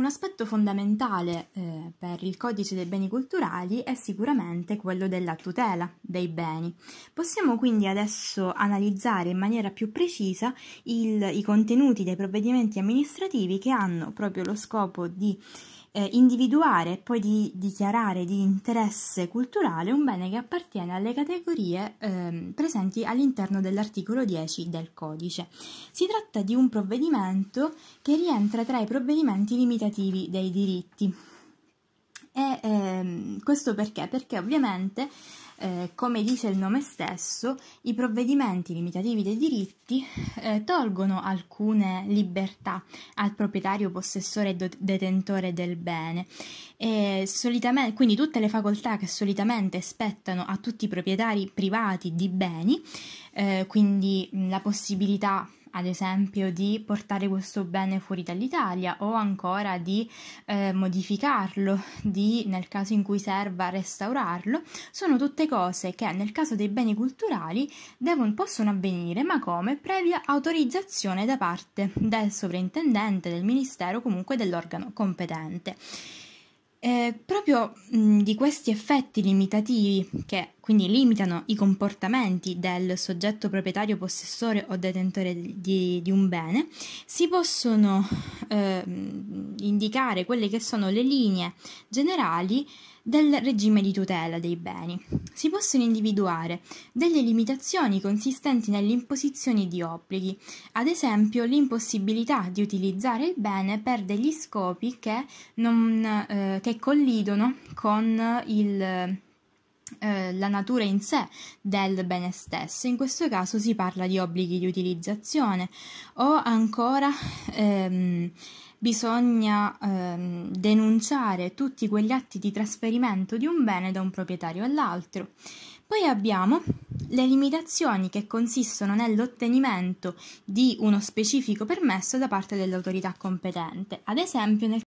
Un aspetto fondamentale eh, per il codice dei beni culturali è sicuramente quello della tutela dei beni. Possiamo quindi adesso analizzare in maniera più precisa il, i contenuti dei provvedimenti amministrativi che hanno proprio lo scopo di eh, individuare e poi di dichiarare di interesse culturale un bene che appartiene alle categorie eh, presenti all'interno dell'articolo 10 del codice. Si tratta di un provvedimento che rientra tra i provvedimenti limitativi dei diritti e ehm, questo perché? Perché ovviamente, eh, come dice il nome stesso, i provvedimenti limitativi dei diritti eh, tolgono alcune libertà al proprietario, possessore e do- detentore del bene. E solitamente, quindi tutte le facoltà che solitamente spettano a tutti i proprietari privati di beni, eh, quindi la possibilità ad esempio di portare questo bene fuori dall'Italia o ancora di eh, modificarlo, di nel caso in cui serva restaurarlo, sono tutte cose che nel caso dei beni culturali devono, possono avvenire, ma come previa autorizzazione da parte del sovrintendente, del ministero, comunque dell'organo competente. Eh, proprio mh, di questi effetti limitativi che quindi limitano i comportamenti del soggetto proprietario, possessore o detentore di, di un bene, si possono eh, indicare quelle che sono le linee generali del regime di tutela dei beni. Si possono individuare delle limitazioni consistenti nell'imposizione di obblighi, ad esempio l'impossibilità di utilizzare il bene per degli scopi che, non, eh, che collidono con il eh, la natura in sé del bene stesso, in questo caso si parla di obblighi di utilizzazione o ancora ehm, bisogna ehm, denunciare tutti quegli atti di trasferimento di un bene da un proprietario all'altro. Poi abbiamo le limitazioni che consistono nell'ottenimento di uno specifico permesso da parte dell'autorità competente, ad esempio nel